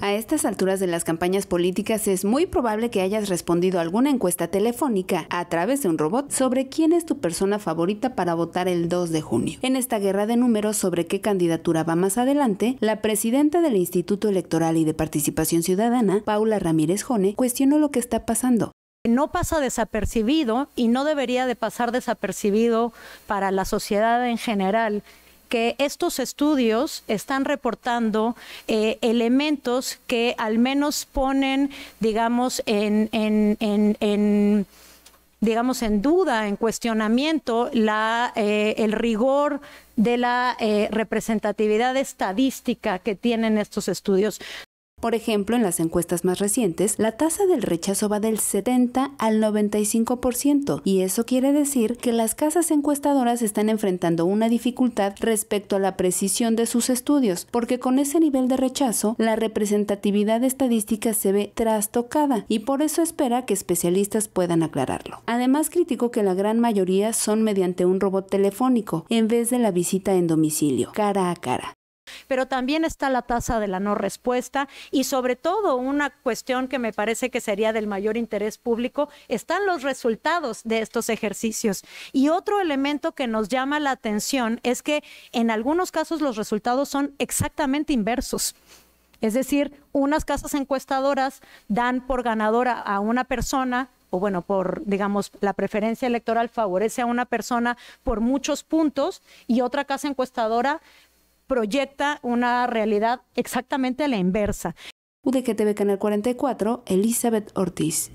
A estas alturas de las campañas políticas es muy probable que hayas respondido a alguna encuesta telefónica a través de un robot sobre quién es tu persona favorita para votar el 2 de junio. En esta guerra de números sobre qué candidatura va más adelante, la presidenta del Instituto Electoral y de Participación Ciudadana, Paula Ramírez Jone, cuestionó lo que está pasando no pasa desapercibido y no debería de pasar desapercibido para la sociedad en general que estos estudios están reportando eh, elementos que al menos ponen, digamos, en, duda, en cuestionamiento, eh, el rigor de la eh, representatividad estadística que tienen estos estudios. Por ejemplo, en las encuestas más recientes, la tasa del rechazo va del 70 al 95% y eso quiere decir que las casas encuestadoras están enfrentando una dificultad respecto a la precisión de sus estudios, porque con ese nivel de rechazo, la representatividad estadística se ve trastocada y por eso espera que especialistas puedan aclararlo. Además, criticó que la gran mayoría son mediante un robot telefónico en vez de la visita en domicilio, cara a cara pero también está la tasa de la no respuesta y sobre todo una cuestión que me parece que sería del mayor interés público, están los resultados de estos ejercicios. Y otro elemento que nos llama la atención es que en algunos casos los resultados son exactamente inversos. Es decir, unas casas encuestadoras dan por ganadora a una persona o bueno, por, digamos, la preferencia electoral favorece a una persona por muchos puntos y otra casa encuestadora proyecta una realidad exactamente a la inversa. UDGTV Canal 44, Elizabeth Ortiz.